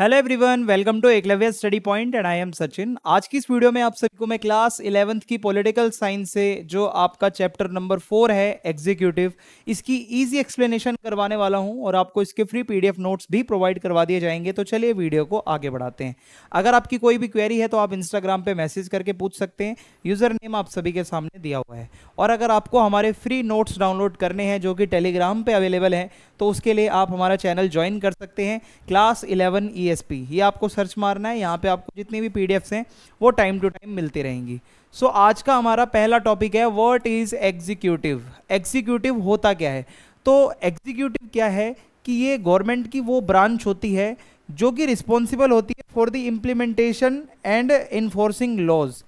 Hello everyone welcome to Eklavya study point and I am Sachin आज की इस वीडियो में आप सबको मैं क्लास इलेवंथ की पॉलिटिकल साइंस से जो आपका चैप्टर नंबर फोर है एग्जीक्यूटिव इसकी इजी एक्सप्लेनेशन करवाने वाला हूं और आपको इसके फ्री पीडीएफ नोट्स भी प्रोवाइड करवा दिए जाएंगे तो चलिए वीडियो को आगे बढ़ाते हैं अगर आपकी कोई भी क्वेरी है तो आप इंस्टाग्राम पर मैसेज करके पूछ सकते हैं यूज़र नेम आप सभी के सामने दिया हुआ है और अगर आपको हमारे फ्री नोट्स डाउनलोड करने हैं जो कि टेलीग्राम पर अवेलेबल हैं तो उसके लिए आप हमारा चैनल ज्वाइन कर सकते हैं क्लास इलेवन ई पी ये आपको सर्च मारना है यहाँ पे आपको जितनी भी पीडीएफ्स हैं वो टाइम टू टाइम मिलती रहेंगी सो so, आज का हमारा पहला टॉपिक है वर्ट इज़ एग्जीक्यूटिव एग्जीक्यूटिव होता क्या है तो एग्जीक्यूटिव क्या है कि ये गवर्नमेंट की वो ब्रांच होती है जो कि रिस्पॉन्सिबल होती है for the implementation and enforcing laws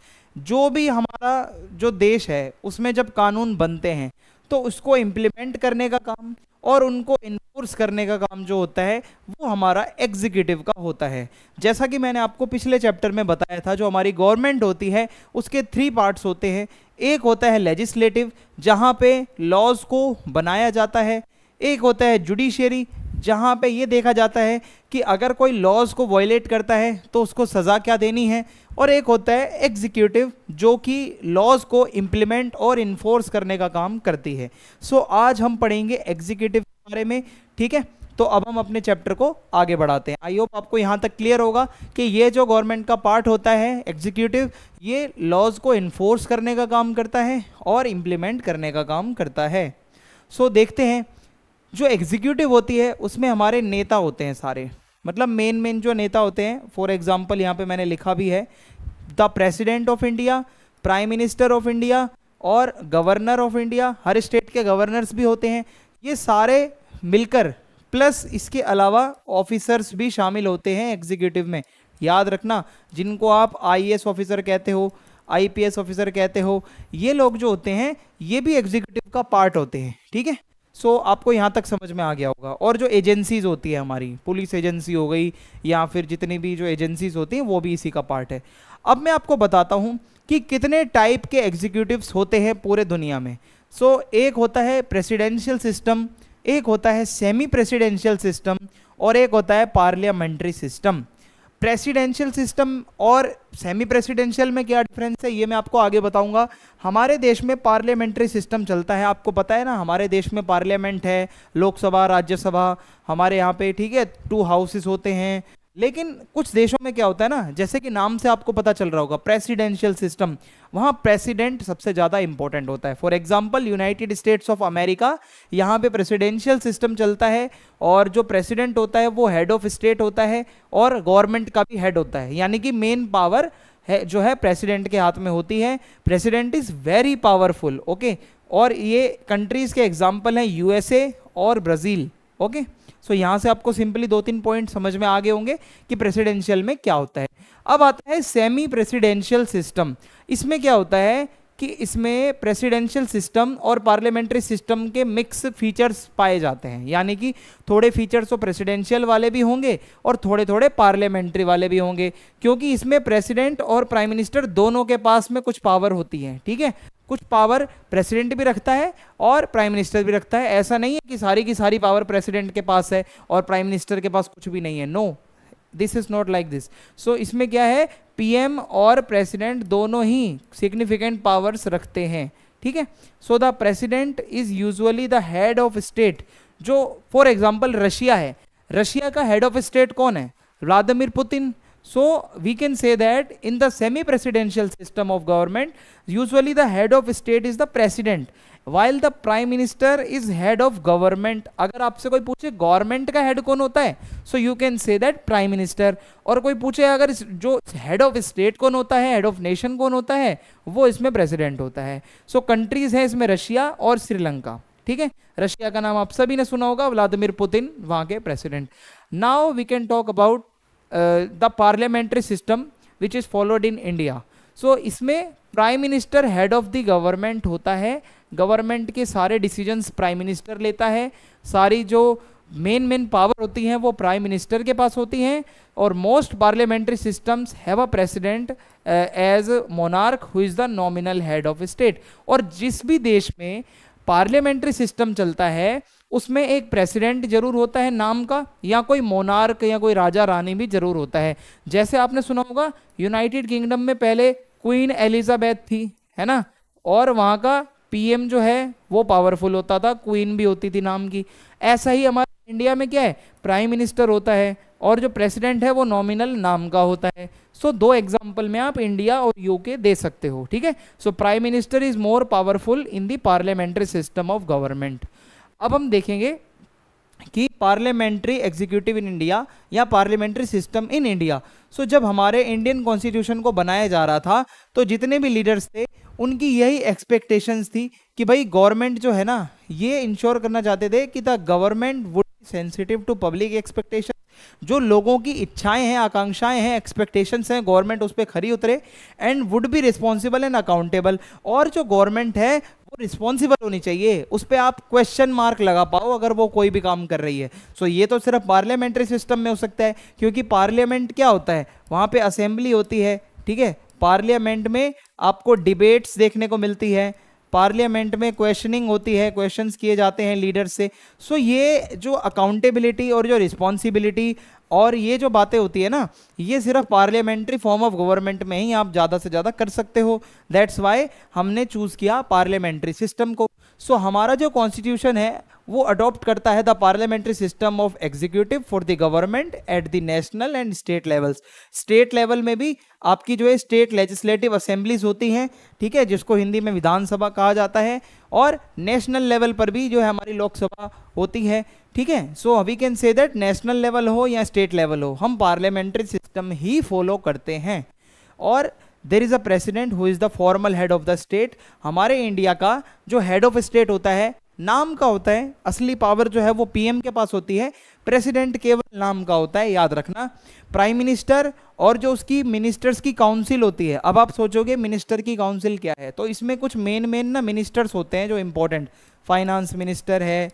जो भी हमारा जो देश है उसमें जब कानून बनते हैं तो उसको इम्प्लीमेंट करने का काम और उनको इन्फोर्स करने का काम जो होता है वो हमारा एग्जीक्यूटिव का होता है जैसा कि मैंने आपको पिछले चैप्टर में बताया था जो हमारी गवर्नमेंट होती है उसके थ्री पार्ट्स होते हैं एक होता है लेजिस्लेटिव जहाँ पे लॉज को बनाया जाता है एक होता है जुडिशियरी जहाँ पे ये देखा जाता है कि अगर कोई लॉज को वायलेट करता है तो उसको सज़ा क्या देनी है और एक होता है एग्जीक्यूटिव जो कि लॉज को इम्प्लीमेंट और इन्फोर्स करने का काम करती है सो so, आज हम पढ़ेंगे एग्जीक्यूटिव के बारे में ठीक है तो अब हम अपने चैप्टर को आगे बढ़ाते हैं आई होप आपको यहाँ तक क्लियर होगा कि ये जो गवर्नमेंट का पार्ट होता है एग्जीक्यूटिव ये लॉज को इन्फोर्स करने का काम करता है और इम्प्लीमेंट करने का काम करता है सो so, देखते हैं जो एग्जीक्यूटिव होती है उसमें हमारे नेता होते हैं सारे मतलब मेन मेन जो नेता होते हैं फॉर एग्जाम्पल यहाँ पे मैंने लिखा भी है the president of India prime minister of India और गवर्नर ऑफ इंडिया हर स्टेट के गवर्नर्स भी होते हैं ये सारे मिलकर प्लस इसके अलावा ऑफिसर्स भी शामिल होते हैं एग्जीक्यूटिव में याद रखना जिनको आप आई ऑफिसर कहते हो आई ऑफिसर कहते हो ये लोग जो होते हैं ये भी एग्जीक्यूटिव का पार्ट होते हैं ठीक है सो so, आपको यहाँ तक समझ में आ गया होगा और जो एजेंसीज़ होती है हमारी पुलिस एजेंसी हो गई या फिर जितनी भी जो एजेंसीज़ होती हैं वो भी इसी का पार्ट है अब मैं आपको बताता हूँ कि कितने टाइप के एग्जीक्यूटिव्स होते हैं पूरे दुनिया में सो so, एक होता है प्रेसिडेंशियल सिस्टम एक होता है सेमी प्रेसिडेंशियल सिस्टम और एक होता है पार्लियामेंट्री सिस्टम प्रेसिडेंशियल सिस्टम और सेमी प्रेसिडेंशियल में क्या डिफरेंस है ये मैं आपको आगे बताऊंगा हमारे देश में पार्लियामेंट्री सिस्टम चलता है आपको पता है ना हमारे देश में पार्लियामेंट है लोकसभा राज्यसभा हमारे यहाँ पे ठीक है टू हाउसेस होते हैं लेकिन कुछ देशों में क्या होता है ना जैसे कि नाम से आपको पता चल रहा होगा प्रेसिडेंशियल सिस्टम वहाँ प्रेसिडेंट सबसे ज़्यादा इंपॉर्टेंट होता है for example United States of America यहाँ पे प्रेसिडेंशियल सिस्टम चलता है और जो प्रेसिडेंट होता है वो हेड ऑफ स्टेट होता है और गवर्नमेंट का भी हेड होता है यानी कि मेन पावर है जो है प्रेसिडेंट के हाथ में होती है president is very powerful okay और ये कंट्रीज़ के एग्जाम्पल हैं यूएसए और ब्राज़ील ओके okay? सो यहाँ से आपको सिंपली दो तीन पॉइंट समझ में आगे होंगे कि प्रेसिडेंशियल में क्या होता है अब आता है सेमी प्रेसिडेंशियल सिस्टम इसमें क्या होता है कि इसमें प्रेसिडेंशियल सिस्टम और पार्लियामेंट्री सिस्टम के मिक्स फीचर्स पाए जाते हैं यानी कि थोड़े फीचर्स तो प्रेसिडेंशियल वाले भी होंगे और थोड़े थोड़े पार्लियामेंट्री वाले भी होंगे क्योंकि इसमें प्रेसिडेंट और प्राइम मिनिस्टर दोनों के पास में कुछ पावर होती है ठीक है कुछ पावर प्रेसिडेंट भी रखता है और प्राइम मिनिस्टर भी रखता है ऐसा नहीं है कि सारी की सारी पावर प्रेसिडेंट के पास है और प्राइम मिनिस्टर के पास कुछ भी नहीं है no this is not like this so इसमें क्या है पीएम और प्रेसिडेंट दोनों ही सिग्निफिकेंट पावर्स रखते हैं ठीक है so the president is usually the head of state जो फॉर एग्जाम्पल रशिया है रशिया का हेड ऑफ स्टेट कौन है Vladimir Putin So we can say that in the semi-presidential system of government, usually the head of state is the president, while the prime minister is head of government. agar aap se koi puche government ka head kon hota hai So you can say that prime minister. और कोई पूछे अगर jo head of state kon hota hai head of nation kon hota hai wo isme president hota hai So countries hai isme russia aur sri lanka theek hai russia ka naam aap sabhi ne suna hoga vladimir putin wahan ke president now we can talk about the parliamentary system which is followed in India so इसमें prime minister head of the government होता है government के सारे decisions prime minister लेता है सारी जो main main power होती हैं वो प्राइम मिनिस्टर के पास होती हैं और most parliamentary systems have a president as monarch who is the nominal head of state और जिस भी देश में पार्लियामेंट्री सिस्टम चलता है उसमें एक प्रेसिडेंट जरूर होता है नाम का या कोई मोनार्क या कोई राजा रानी भी जरूर होता है जैसे आपने सुना होगा यूनाइटेड किंगडम में पहले क्वीन एलिजाबेथ थी है ना और वहाँ का पीएम जो है वो पावरफुल होता था क्वीन भी होती थी नाम की ऐसा ही हमारे इंडिया में क्या है प्राइम मिनिस्टर होता है और जो प्रेसिडेंट है वो नॉमिनल नाम का होता है सो so, दो एग्जाम्पल में आप इंडिया और यूके दे सकते हो ठीक है so prime minister is more powerful in the parliamentary system of government अब हम देखेंगे कि पार्लियामेंट्री एग्जीक्यूटिव इन इंडिया या parliamentary system in India so जब हमारे इंडियन कॉन्स्टिट्यूशन को बनाया जा रहा था तो जितने भी लीडर्स थे उनकी यही एक्सपेक्टेशंस थी कि भाई गवर्नमेंट जो है ना ये इंश्योर करना चाहते थे कि the government would sensitive to public expectation जो लोगों की इच्छाएं हैं आकांक्षाएं हैं एक्सपेक्टेशंस हैं गवर्नमेंट उस पर खरी उतरे and would be responsible and accountable और जो गवर्नमेंट है रिस्पॉन्सिबल होनी चाहिए उस पर आप क्वेश्चन मार्क लगा पाओ अगर वो कोई भी काम कर रही है सो so, ये तो सिर्फ पार्लियामेंट्री सिस्टम में हो सकता है क्योंकि पार्लियामेंट क्या होता है वहाँ पे असेंबली होती है ठीक है पार्लियामेंट में आपको डिबेट्स देखने को मिलती है पार्लियामेंट में क्वेश्चनिंग होती है क्वेश्चंस किए जाते हैं लीडर से सो so, ये जो अकाउंटेबिलिटी और जो रिस्पॉन्सिबिलिटी और ये जो बातें होती है ना ये सिर्फ पार्लियामेंट्री फॉर्म ऑफ गवर्नमेंट में ही आप ज़्यादा से ज़्यादा कर सकते हो दैट्स वाई हमने चूज़ किया पार्लियामेंट्री सिस्टम को सो so, हमारा जो कॉन्स्टिट्यूशन है वो अडॉप्ट करता है the parliamentary system of executive for the government at the national and state levels state level में भी आपकी जो है स्टेट लेजिस्लेटिव असेंबलीज होती हैं ठीक है जिसको हिंदी में विधानसभा कहा जाता है और नेशनल लेवल पर भी जो है हमारी लोकसभा होती है ठीक है so we can say that national level हो या स्टेट लेवल हो हम पार्लियामेंट्री सिस्टम ही फॉलो करते हैं और there is a president who is the formal head of the state हमारे इंडिया का जो हेड ऑफ स्टेट होता है नाम का होता है असली पावर जो है वो पीएम के पास होती है प्रेसिडेंट केवल नाम का होता है याद रखना प्राइम मिनिस्टर और जो उसकी मिनिस्टर्स की काउंसिल होती है अब आप सोचोगे मिनिस्टर की काउंसिल क्या है तो इसमें कुछ मेन मेन ना मिनिस्टर्स होते हैं जो इंपॉर्टेंट फाइनेंस मिनिस्टर है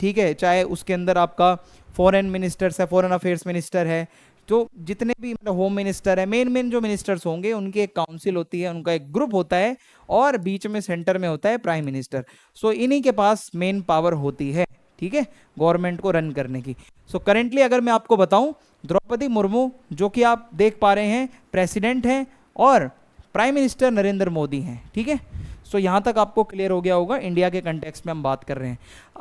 ठीक है चाहे उसके अंदर आपका फॉरेन मिनिस्टर्स है फॉरेन अफेयर्स मिनिस्टर है जो तो जितने भी मतलब होम मिनिस्टर है मेन मेन जो मिनिस्टर्स होंगे उनकी एक काउंसिल होती है उनका एक ग्रुप होता है और बीच में सेंटर में होता है प्राइम मिनिस्टर सो इन्हीं के पास मेन पावर होती है ठीक है गवर्नमेंट को रन करने की सो so, करेंटली अगर मैं आपको बताऊं द्रौपदी मुर्मू जो कि आप देख पा रहे हैं प्रेसिडेंट हैं और प्राइम मिनिस्टर नरेंद्र मोदी हैं ठीक है सो so, यहाँ तक आपको क्लियर हो गया होगा इंडिया के कंटेक्स में हम बात कर रहे हैं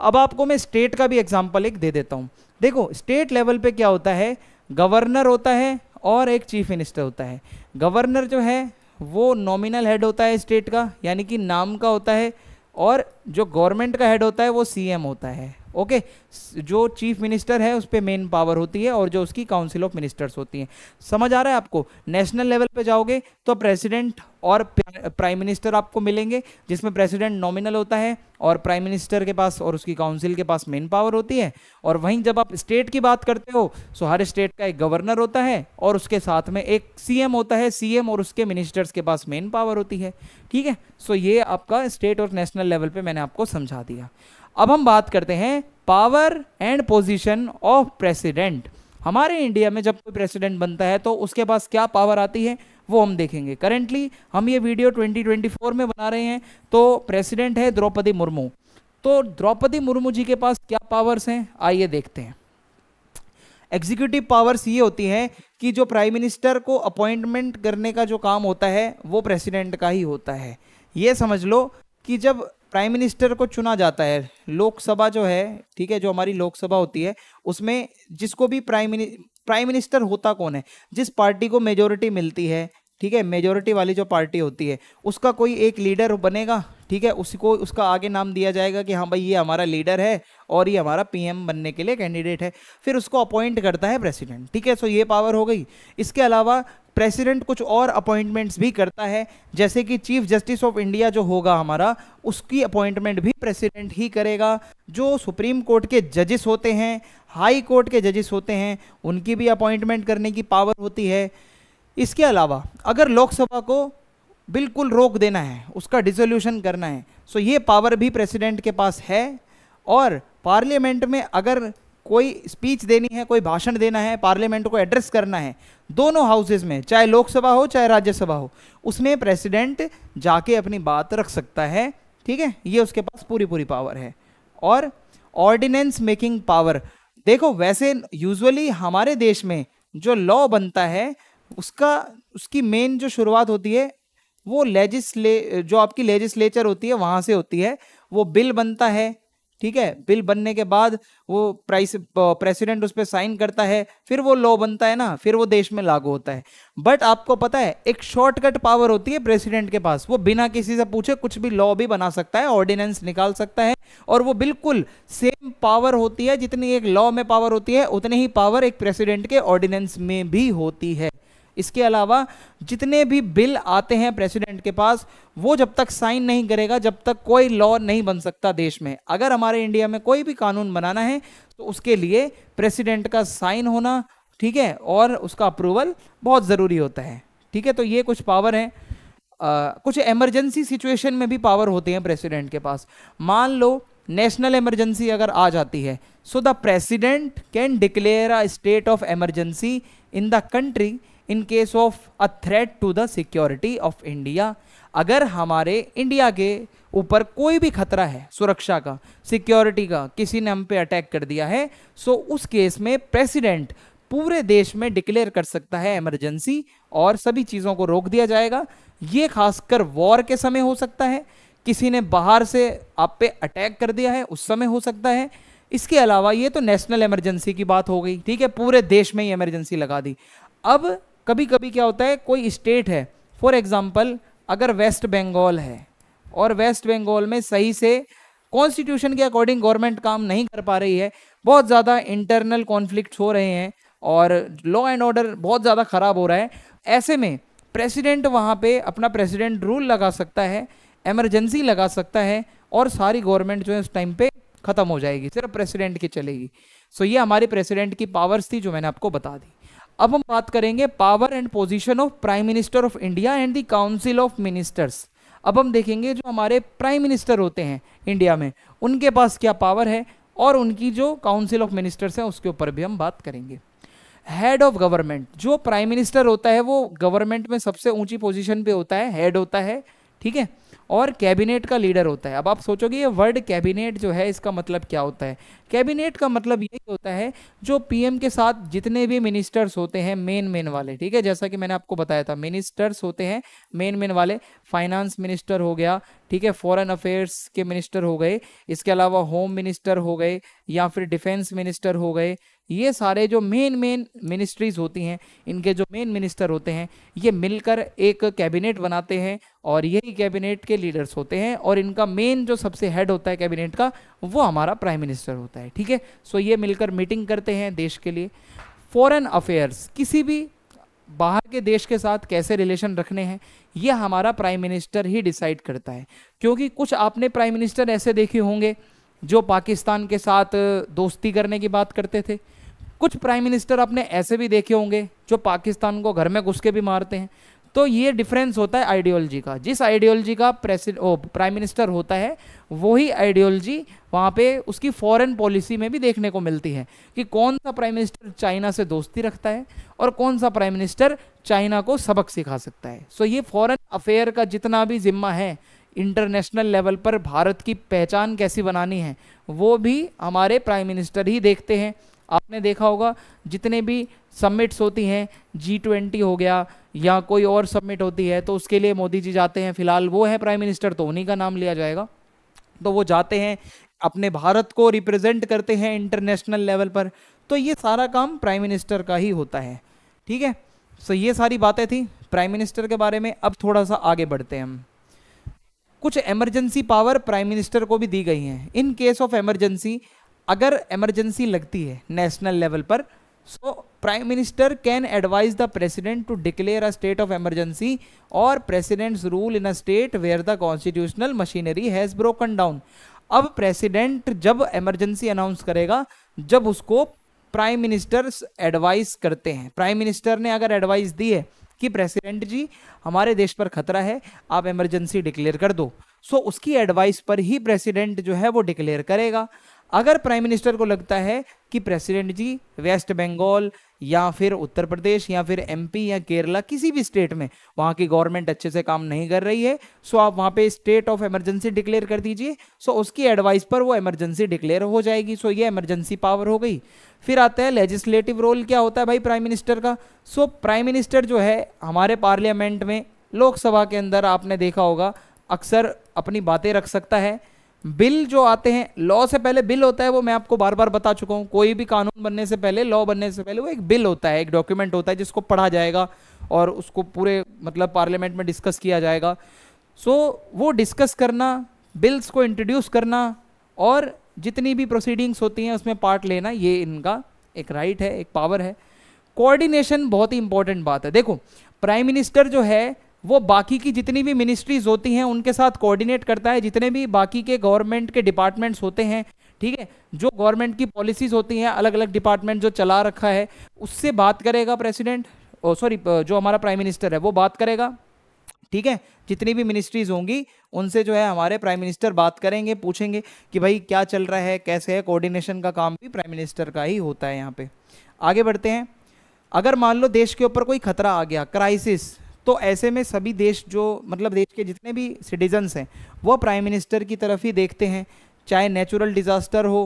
अब आपको मैं स्टेट का भी एग्जाम्पल एक दे देता हूँ देखो स्टेट लेवल पर क्या होता है गवर्नर होता है और एक चीफ मिनिस्टर होता है गवर्नर जो है वो नॉमिनल हेड होता है स्टेट का यानी कि नाम का होता है और जो गवर्नमेंट का हेड होता है वो सीएम होता है ओके जो चीफ मिनिस्टर है उस पर मेन पावर होती है और जो उसकी काउंसिल ऑफ मिनिस्टर्स होती हैं समझ आ रहा है आपको नेशनल लेवल पे जाओगे तो प्रेसिडेंट और प्राइम मिनिस्टर आपको मिलेंगे जिसमें प्रेसिडेंट नॉमिनल होता है और प्राइम मिनिस्टर के पास और उसकी काउंसिल के पास मेन पावर होती है और वहीं जब आप स्टेट की बात करते हो सो तो हर स्टेट का एक गवर्नर होता है और उसके साथ में एक सीएम होता है सीएम और उसके मिनिस्टर्स के पास मेन पावर होती है ठीक है सो ये आपका स्टेट और नेशनल लेवल पर मैंने आपको समझा दिया अब हम बात करते हैं power and position of president हमारे इंडिया में जब कोई प्रेसिडेंट बनता है तो उसके पास क्या पावर आती है वो हम देखेंगे करेंटली हम ये वीडियो 2024 में बना रहे हैं तो प्रेसिडेंट है द्रौपदी मुर्मू तो द्रौपदी मुर्मू जी के पास क्या पावर्स हैं आइए देखते हैं एग्जीक्यूटिव पावर्स ये होती हैं कि जो प्राइम मिनिस्टर को अपॉइंटमेंट करने का जो काम होता है वो प्रेसिडेंट का ही होता है ये समझ लो कि जब प्राइम मिनिस्टर को चुना जाता है लोकसभा जो है ठीक है जो हमारी लोकसभा होती है उसमें जिसको भी प्राइम प्राइम मिनिस्टर होता कौन है जिस पार्टी को मेजोरिटी मिलती है ठीक है मेजोरिटी वाली जो पार्टी होती है उसका कोई एक लीडर बनेगा ठीक है उसको उसका आगे नाम दिया जाएगा कि हाँ भाई ये हमारा लीडर है और ये हमारा पीएम बनने के लिए कैंडिडेट है फिर उसको अपॉइंट करता है प्रेसिडेंट ठीक है सो ये पावर हो गई इसके अलावा प्रेसिडेंट कुछ और अपॉइंटमेंट्स भी करता है जैसे कि चीफ जस्टिस ऑफ इंडिया जो होगा हमारा उसकी अपॉइंटमेंट भी प्रेसिडेंट ही करेगा जो सुप्रीम कोर्ट के जजेस होते हैं हाई कोर्ट के जजेस होते हैं उनकी भी अपॉइंटमेंट करने की पावर होती है इसके अलावा अगर लोकसभा को बिल्कुल रोक देना है उसका डिसोल्यूशन करना है सो ये पावर भी प्रेसिडेंट के पास है और पार्लियामेंट में अगर कोई स्पीच देनी है कोई भाषण देना है पार्लियामेंट को एड्रेस करना है दोनों हाउसेज में चाहे लोकसभा हो चाहे राज्यसभा हो उसमें प्रेसिडेंट जाके अपनी बात रख सकता है ठीक है ये उसके पास पूरी पूरी पावर है और ऑर्डिनेंस मेकिंग पावर देखो वैसे यूजुअली हमारे देश में जो लॉ बनता है उसका उसकी मेन जो शुरुआत होती है वो लेजिस्ले जो आपकी लेजिस्लेचर होती है वहाँ से होती है वो बिल बनता है ठीक है बिल बनने के बाद वो प्राइस प्रेसिडेंट उस पर साइन करता है फिर वो लॉ बनता है ना फिर वो देश में लागू होता है बट आपको पता है एक शॉर्टकट पावर होती है प्रेसिडेंट के पास वो बिना किसी से पूछे कुछ भी लॉ भी बना सकता है ऑर्डिनेंस निकाल सकता है और वो बिल्कुल सेम पावर होती है जितनी एक लॉ में पावर होती है उतनी ही पावर एक प्रेसिडेंट के ऑर्डिनेंस में भी होती है इसके अलावा जितने भी बिल आते हैं प्रेसिडेंट के पास वो जब तक साइन नहीं करेगा जब तक कोई लॉ नहीं बन सकता देश में अगर हमारे इंडिया में कोई भी कानून बनाना है तो उसके लिए प्रेसिडेंट का साइन होना ठीक है और उसका अप्रूवल बहुत ज़रूरी होता है ठीक है तो ये कुछ पावर हैं कुछ इमरजेंसी सिचुएशन में भी पावर होते हैं प्रेसिडेंट के पास मान लो नेशनल इमरजेंसी अगर आ जाती है so the president can declare a state of emergency in the country in case of a threat to the security of India अगर हमारे इंडिया के ऊपर कोई भी खतरा है सुरक्षा का सिक्योरिटी का किसी ने हम पे अटैक कर दिया है सो उस केस में प्रेसिडेंट पूरे देश में डिक्लेयर कर सकता है इमरजेंसी और सभी चीज़ों को रोक दिया जाएगा ये खासकर वॉर के समय हो सकता है किसी ने बाहर से आप पे अटैक कर दिया है उस समय हो सकता है इसके अलावा ये तो नेशनल इमरजेंसी की बात हो गई ठीक है पूरे देश में ही इमरजेंसी लगा दी अब कभी कभी क्या होता है कोई स्टेट है फॉर एग्ज़ाम्पल अगर वेस्ट बंगाल है और वेस्ट बंगाल में सही से कॉन्स्टिट्यूशन के अकॉर्डिंग गवर्नमेंट काम नहीं कर पा रही है बहुत ज़्यादा इंटरनल कॉन्फ्लिक्ट हो रहे हैं और लॉ एंड ऑर्डर बहुत ज़्यादा ख़राब हो रहा है ऐसे में प्रेसिडेंट वहाँ पे अपना प्रेसिडेंट रूल लगा सकता है एमरजेंसी लगा सकता है और सारी गवर्नमेंट जो है उस टाइम पे ख़त्म हो जाएगी सिर्फ प्रेसिडेंट की चलेगी सो so, ये हमारे प्रेसिडेंट की पावर्स थी जो मैंने आपको बता दी अब हम बात करेंगे power and position of prime minister of India and the council of ministers अब हम देखेंगे जो हमारे प्राइम मिनिस्टर होते हैं इंडिया में उनके पास क्या पावर है और उनकी जो काउंसिल ऑफ मिनिस्टर्स हैं उसके ऊपर भी हम बात करेंगे हेड ऑफ गवर्नमेंट जो प्राइम मिनिस्टर होता है वो गवर्नमेंट में सबसे ऊंची पोजीशन पे होता है हेड होता है ठीक है और कैबिनेट का लीडर होता है अब आप सोचोगे ये वर्ड कैबिनेट जो है इसका मतलब क्या होता है कैबिनेट का मतलब यही होता है जो पीएम के साथ जितने भी मिनिस्टर्स होते हैं मेन मेन वाले ठीक है जैसा कि मैंने आपको बताया था मिनिस्टर्स होते हैं मेन मेन वाले फाइनेंस मिनिस्टर हो गया ठीक है फॉरेन अफेयर्स के मिनिस्टर हो गए इसके अलावा होम मिनिस्टर हो गए या फिर डिफेंस मिनिस्टर हो गए ये सारे जो मेन मेन मिनिस्ट्रीज़ होती हैं इनके जो मेन मिनिस्टर होते हैं ये मिलकर एक कैबिनेट बनाते हैं और यही कैबिनेट के लीडर्स होते हैं और इनका मेन जो सबसे हेड होता है कैबिनेट का वो हमारा प्राइम मिनिस्टर होता है ठीक है सो ये मिलकर मीटिंग करते हैं देश के लिए फॉरेन अफेयर्स किसी भी बाहर के देश के साथ कैसे रिलेशन रखने हैं ये हमारा प्राइम मिनिस्टर ही डिसाइड करता है क्योंकि कुछ आपने प्राइम मिनिस्टर ऐसे देखे होंगे जो पाकिस्तान के साथ दोस्ती करने की बात करते थे कुछ प्राइम मिनिस्टर आपने ऐसे भी देखे होंगे जो पाकिस्तान को घर में घुस के भी मारते हैं तो ये डिफरेंस होता है आइडियोलॉजी का जिस आइडियोलॉजी का प्रेसिड प्राइम मिनिस्टर होता है वही आइडियोलॉजी वहाँ पे उसकी फॉरेन पॉलिसी में भी देखने को मिलती है कि कौन सा प्राइम मिनिस्टर चाइना से दोस्ती रखता है और कौन सा प्राइम मिनिस्टर चाइना को सबक सिखा सकता है सो ये फॉरेन अफेयर का जितना भी जिम्मा है इंटरनेशनल लेवल पर भारत की पहचान कैसी बनानी है वो भी हमारे प्राइम मिनिस्टर ही देखते हैं आपने देखा होगा जितने भी सबमिट्स होती हैं जी ट्वेंटी हो गया या कोई और सबमिट होती है तो उसके लिए मोदी जी जाते हैं फिलहाल वो है प्राइम मिनिस्टर तो उन्हीं का नाम लिया जाएगा तो वो जाते हैं अपने भारत को रिप्रेजेंट करते हैं इंटरनेशनल लेवल पर तो ये सारा काम प्राइम मिनिस्टर का ही होता है ठीक है सो ये सारी बातें थी प्राइम मिनिस्टर के बारे में अब थोड़ा सा आगे बढ़ते हैं हम कुछ इमरजेंसी पावर प्राइम मिनिस्टर को भी दी गई हैं इन केस ऑफ इमरजेंसी अगर इमरजेंसी लगती है नेशनल लेवल पर so prime minister can advise the president to declare a state of emergency और president's rule in a state where the constitutional machinery has broken down अब president जब emergency announce करेगा जब उसको prime minister advice करते हैं prime minister ने अगर एडवाइस दी है कि प्रेसिडेंट जी हमारे देश पर खतरा है आप इमरजेंसी डिक्लेयर कर दो सो so, उसकी एडवाइस पर ही प्रेसिडेंट जो है वो डिक्लेयर करेगा अगर प्राइम मिनिस्टर को लगता है कि प्रेसिडेंट जी वेस्ट बंगाल या फिर उत्तर प्रदेश या फिर एमपी या केरला किसी भी स्टेट में वहाँ की गवर्नमेंट अच्छे से काम नहीं कर रही है सो आप वहाँ पे स्टेट ऑफ इमरजेंसी डिक्लेयर कर दीजिए सो उसकी एडवाइस पर वो इमरजेंसी डिक्लेयर हो जाएगी सो ये इमरजेंसी पावर हो गई फिर आता है लेजिस्लेटिव रोल क्या होता है भाई प्राइम मिनिस्टर का सो प्राइम मिनिस्टर जो है हमारे पार्लियामेंट में लोकसभा के अंदर आपने देखा होगा अक्सर अपनी बातें रख सकता है बिल जो आते हैं लॉ से पहले बिल होता है वो मैं आपको बार बार बता चुका हूँ कोई भी कानून बनने से पहले लॉ बनने से पहले वो एक बिल होता है एक डॉक्यूमेंट होता है जिसको पढ़ा जाएगा और उसको पूरे मतलब पार्लियामेंट में डिस्कस किया जाएगा सो so, वो डिस्कस करना बिल्स को इंट्रोड्यूस करना और जितनी भी प्रोसीडिंग्स होती हैं उसमें पार्ट लेना ये इनका एक राइट है एक पावर है कोऑर्डिनेशन बहुत ही इंपॉर्टेंट बात है देखो प्राइम मिनिस्टर जो है वो बाकी की जितनी भी मिनिस्ट्रीज होती हैं उनके साथ कोऑर्डिनेट करता है जितने भी बाकी के गवर्नमेंट के डिपार्टमेंट्स होते हैं ठीक है जो गवर्नमेंट की पॉलिसीज होती हैं अलग अलग डिपार्टमेंट जो चला रखा है उससे बात करेगा प्रेसिडेंट सॉरी जो हमारा प्राइम मिनिस्टर है वो बात करेगा ठीक है जितनी भी मिनिस्ट्रीज होंगी उनसे जो है हमारे प्राइम मिनिस्टर बात करेंगे पूछेंगे कि भाई क्या चल रहा है कैसे है कोऑर्डिनेशन का काम भी प्राइम मिनिस्टर का ही होता है यहाँ पे आगे बढ़ते हैं अगर मान लो देश के ऊपर कोई खतरा आ गया क्राइसिस तो ऐसे में सभी देश जो मतलब देश के जितने भी सिटीजन्स हैं वो प्राइम मिनिस्टर की तरफ ही देखते हैं चाहे नेचुरल डिज़ास्टर हो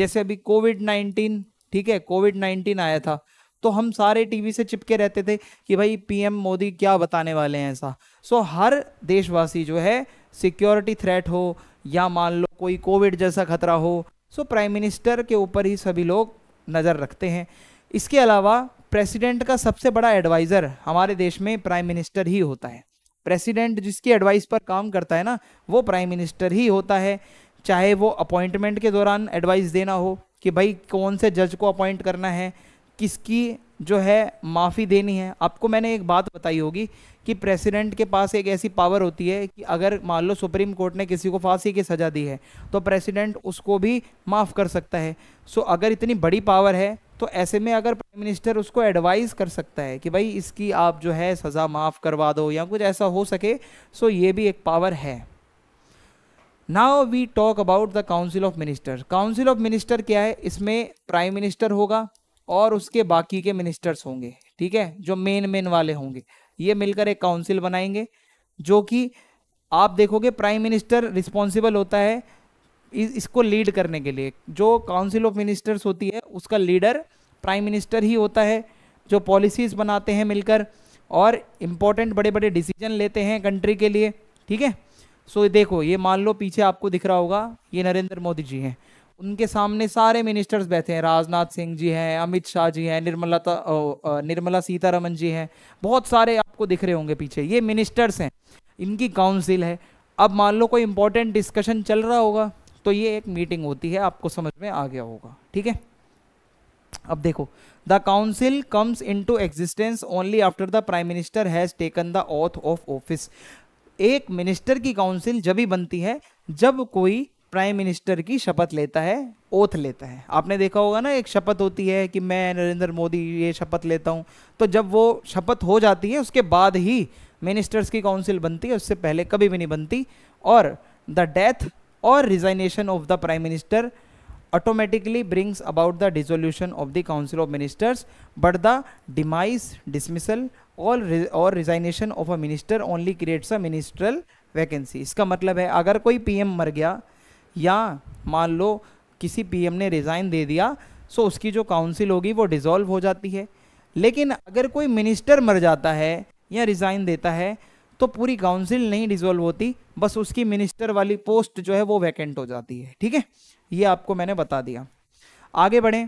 जैसे अभी कोविड नाइन्टीन ठीक है कोविड नाइन्टीन आया था तो हम सारे टीवी से चिपके रहते थे कि भाई पीएम मोदी क्या बताने वाले हैं ऐसा सो so, हर देशवासी जो है सिक्योरिटी थ्रेट हो या मान लो कोई कोविड जैसा खतरा हो सो प्राइम मिनिस्टर के ऊपर ही सभी लोग नज़र रखते हैं इसके अलावा प्रेसिडेंट का सबसे बड़ा एडवाइज़र हमारे देश में प्राइम मिनिस्टर ही होता है प्रेसिडेंट जिसकी एडवाइस पर काम करता है ना वो प्राइम मिनिस्टर ही होता है चाहे वो अपॉइंटमेंट के दौरान एडवाइस देना हो कि भाई कौन से जज को अपॉइंट करना है किसकी जो है माफ़ी देनी है आपको मैंने एक बात बताई होगी कि प्रेसिडेंट के पास एक ऐसी पावर होती है कि अगर मान लो सुप्रीम कोर्ट ने किसी को फांसी की सज़ा दी है तो प्रेसिडेंट उसको भी माफ़ कर सकता है सो अगर इतनी बड़ी पावर है तो ऐसे में अगर प्राइम मिनिस्टर उसको एडवाइस कर सकता है कि भाई इसकी आप जो है सज़ा माफ़ करवा दो या कुछ ऐसा हो सके सो ये भी एक पावर है now we talk about the council of minister council of minister क्या है इसमें प्राइम मिनिस्टर होगा और उसके बाकी के मिनिस्टर्स होंगे ठीक है जो मेन मेन वाले होंगे ये मिलकर एक काउंसिल बनाएंगे जो कि आप देखोगे प्राइम मिनिस्टर रिस्पॉन्सिबल होता है इसको लीड करने के लिए जो काउंसिल ऑफ मिनिस्टर्स होती है उसका लीडर प्राइम मिनिस्टर ही होता है जो पॉलिसीज़ बनाते हैं मिलकर और इम्पोर्टेंट बड़े बड़े डिसीजन लेते हैं कंट्री के लिए ठीक है सो देखो ये मान लो पीछे आपको दिख रहा होगा ये नरेंद्र मोदी जी हैं उनके सामने सारे मिनिस्टर्स बैठे हैं राजनाथ सिंह जी हैं अमित शाह जी हैं निर्मला निर्मला सीतारमन जी हैं बहुत सारे आपको दिख रहे होंगे पीछे ये मिनिस्टर्स हैं इनकी काउंसिल है अब मान लो कोई इंपॉर्टेंट डिस्कशन चल रहा होगा तो ये एक मीटिंग होती है आपको समझ में आ गया होगा ठीक है अब देखो the council comes in to existence only after the prime minister has taken the oath of office एक मिनिस्टर की काउंसिल जब ही बनती है जब कोई प्राइम मिनिस्टर की शपथ लेता है ओथ लेता है आपने देखा होगा ना एक शपथ होती है कि मैं नरेंद्र मोदी ये शपथ लेता हूँ तो जब वो शपथ हो जाती है उसके बाद ही मिनिस्टर्स की काउंसिल बनती है उससे पहले कभी भी नहीं बनती और द डेथ और resignation of the prime minister automatically brings about the dissolution of the council of ministers but the demise dismissal और और resignation of a minister only creates a ministerial vacancy इसका मतलब है अगर कोई पीएम मर गया या मान लो किसी पीएम ने रिज़ाइन दे दिया सो उसकी जो काउंसिल होगी वो डिज़ोल्व हो जाती है लेकिन अगर कोई मिनिस्टर मर जाता है या रिज़ाइन देता है तो पूरी काउंसिल नहीं डिज़ोल्व होती बस उसकी मिनिस्टर वाली पोस्ट जो है वो वैकेंट हो जाती है ठीक है ये आपको मैंने बता दिया आगे बढ़ें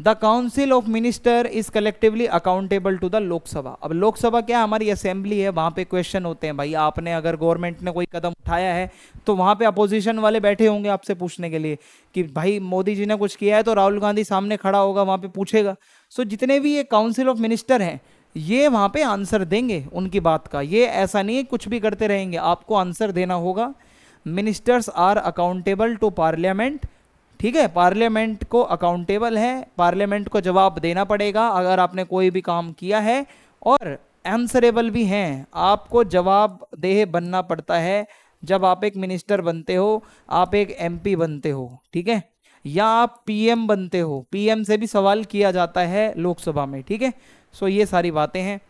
the council of minister is collectively accountable to the Lok Sabha अब लोकसभा क्या हमारी असेंबली है वहां पे क्वेश्चन होते हैं भाई आपने अगर गवर्नमेंट ने कोई कदम उठाया है तो वहां पे अपोजिशन वाले बैठे होंगे आपसे पूछने के लिए कि भाई मोदी जी ने कुछ किया है तो राहुल गांधी सामने खड़ा होगा वहां पे पूछेगा सो so, जितने भी ये काउंसिल ऑफ मिनिस्टर हैं ये वहां पे आंसर देंगे उनकी बात का ये ऐसा नहीं है कुछ भी करते रहेंगे आपको आंसर देना होगा ministers are accountable to parliament ठीक है पार्लियामेंट को अकाउंटेबल है पार्लियामेंट को जवाब देना पड़ेगा अगर आपने कोई भी काम किया है और आंसरेबल भी हैं आपको जवाब देह बनना पड़ता है जब आप एक मिनिस्टर बनते हो आप एक एमपी बनते हो ठीक है या आप पीएम बनते हो पीएम से भी सवाल किया जाता है लोकसभा में ठीक है सो ये सारी बातें हैं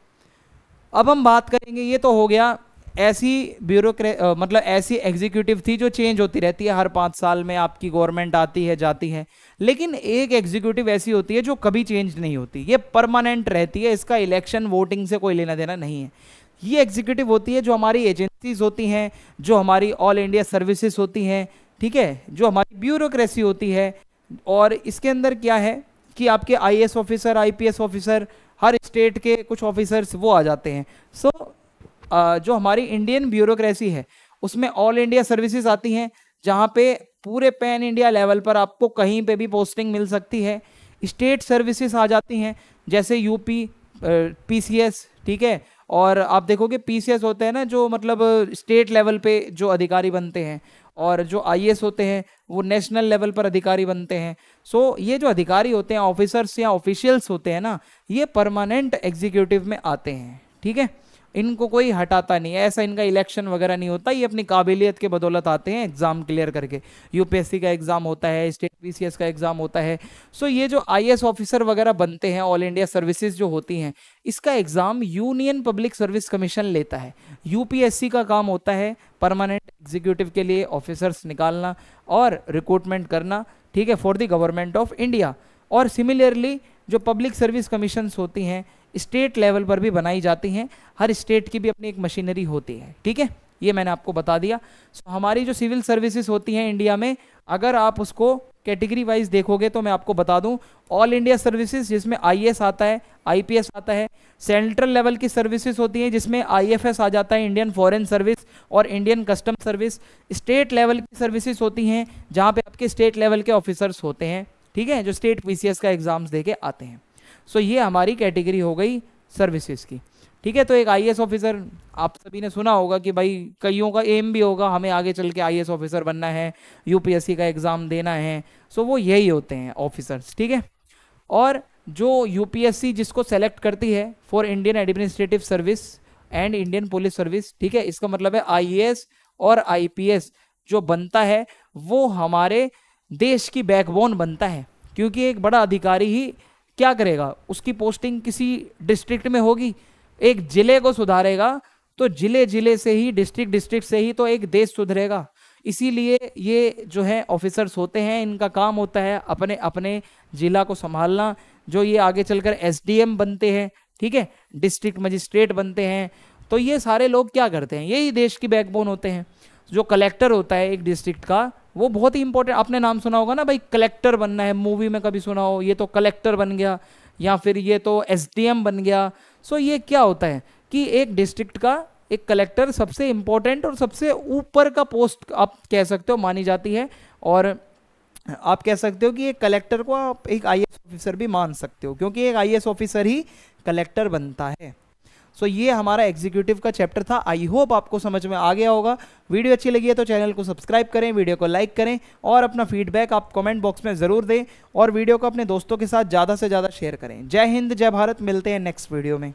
अब हम बात करेंगे ये तो हो गया ऐसी ब्यूरो मतलब ऐसी एग्जीक्यूटिव थी जो चेंज होती रहती है हर पाँच साल में आपकी गवर्नमेंट आती है जाती है लेकिन एक एग्जीक्यूटिव ऐसी होती है जो कभी चेंज नहीं होती ये परमानेंट रहती है इसका इलेक्शन वोटिंग से कोई लेना देना नहीं है ये एग्जीक्यूटिव होती है जो हमारी एजेंसीज होती हैं जो हमारी ऑल इंडिया सर्विसेज होती हैं ठीक है जो हमारी ब्यूरोक्रेसी होती है और इसके अंदर क्या है कि आपके आईएएस ऑफिसर आईपीएस ऑफिसर हर स्टेट के कुछ ऑफिसर्स वो आ जाते हैं सो so, जो हमारी इंडियन ब्यूरोक्रेसी है उसमें ऑल इंडिया सर्विसेज आती हैं जहाँ पे पूरे पैन इंडिया लेवल पर आपको कहीं पे भी पोस्टिंग मिल सकती है स्टेट सर्विसेज आ जाती हैं जैसे यूपी पीसीएस ठीक है और आप देखोगे पीसीएस होते हैं ना जो मतलब स्टेट लेवल पे जो अधिकारी बनते हैं और जो आई होते हैं वो नेशनल लेवल पर अधिकारी बनते हैं सो so, ये जो अधिकारी होते हैं ऑफिसर्स या ऑफिशियल्स होते हैं ना ये परमानेंट एग्जीक्यूटिव में आते हैं ठीक है इनको कोई हटाता नहीं है ऐसा इनका इलेक्शन वगैरह नहीं होता ये अपनी काबिलियत के बदौलत आते हैं एग्ज़ाम क्लियर करके यूपीएससी का एग्ज़ाम होता है स्टेट पीसीएस का एग्ज़ाम होता है सो ये जो आईएएस ऑफिसर वगैरह बनते हैं ऑल इंडिया सर्विसेज जो होती हैं इसका exam union public service commission लेता है यूपीएससी का काम होता है परमानेंट एग्जीक्यूटिव के लिए ऑफिसर्स निकालना और रिक्रूटमेंट करना ठीक है for the government of India और सिमिलरली जो पब्लिक सर्विस कमीशंस होती हैं स्टेट लेवल पर भी बनाई जाती हैं हर स्टेट की भी अपनी एक मशीनरी होती है ठीक है ये मैंने आपको बता दिया सो so, हमारी जो सिविल सर्विसेज होती हैं इंडिया में अगर आप उसको कैटेगरी वाइज देखोगे तो मैं आपको बता दूं ऑल इंडिया सर्विसेज जिसमें आई आता है आई आता है सेंट्रल लेवल की सर्विसेज होती हैं जिसमें आई आ जाता है इंडियन फॉरेन सर्विस और Indian custom service state level की सर्विसेज होती हैं जहाँ पे आपके स्टेट लेवल के ऑफिसर्स होते हैं ठीक है जो स्टेट पीसीएस का एग्ज़ाम्स दे के आते हैं सो so, ये हमारी कैटेगरी हो गई सर्विसेज की ठीक है तो एक आईएएस ऑफिसर आप सभी ने सुना होगा कि भाई कईयों का एम भी होगा हमें आगे चल के आई ऑफिसर बनना है यूपीएससी का एग्ज़ाम देना है सो वो यही होते हैं ऑफिसर्स ठीक है और जो यूपीएससी जिसको सेलेक्ट करती है for Indian administrative service and Indian police service ठीक है इसका मतलब है आईएएस और आईपीएस जो बनता है वो हमारे देश की बैकबोन बनता है क्योंकि एक बड़ा अधिकारी ही क्या करेगा उसकी पोस्टिंग किसी डिस्ट्रिक्ट में होगी एक जिले को सुधारेगा तो जिले जिले से ही डिस्ट्रिक्ट डिस्ट्रिक्ट से ही तो एक देश सुधरेगा इसीलिए ये जो है ऑफिसर्स होते हैं इनका काम होता है अपने अपने जिला को संभालना जो ये आगे चलकर एसडीएम बनते हैं ठीक है डिस्ट्रिक्ट मजिस्ट्रेट बनते हैं तो ये सारे लोग क्या करते हैं यही देश की बैकबोन होते हैं जो कलेक्टर होता है एक डिस्ट्रिक्ट का वो बहुत ही इंपॉर्टेंट आपने नाम सुना होगा ना भाई कलेक्टर बनना है मूवी में कभी सुना हो ये तो कलेक्टर बन गया या फिर ये तो एस बन गया सो ये क्या होता है कि एक डिस्ट्रिक्ट का एक कलेक्टर सबसे इंपॉर्टेंट और सबसे ऊपर का पोस्ट आप कह सकते हो मानी जाती है और आप कह सकते हो कि एक कलेक्टर को आप एक आईएएस ऑफिसर भी मान सकते हो क्योंकि एक आईएएस ऑफिसर ही कलेक्टर बनता है सो ये हमारा एग्जीक्यूटिव का चैप्टर था आई होप आपको समझ में आ गया होगा वीडियो अच्छी लगी है तो चैनल को सब्सक्राइब करें वीडियो को लाइक करें और अपना फीडबैक आप कमेंट बॉक्स में ज़रूर दें और वीडियो को अपने दोस्तों के साथ ज़्यादा से ज़्यादा शेयर करें जय हिंद जय भारत मिलते हैं नेक्स्ट वीडियो में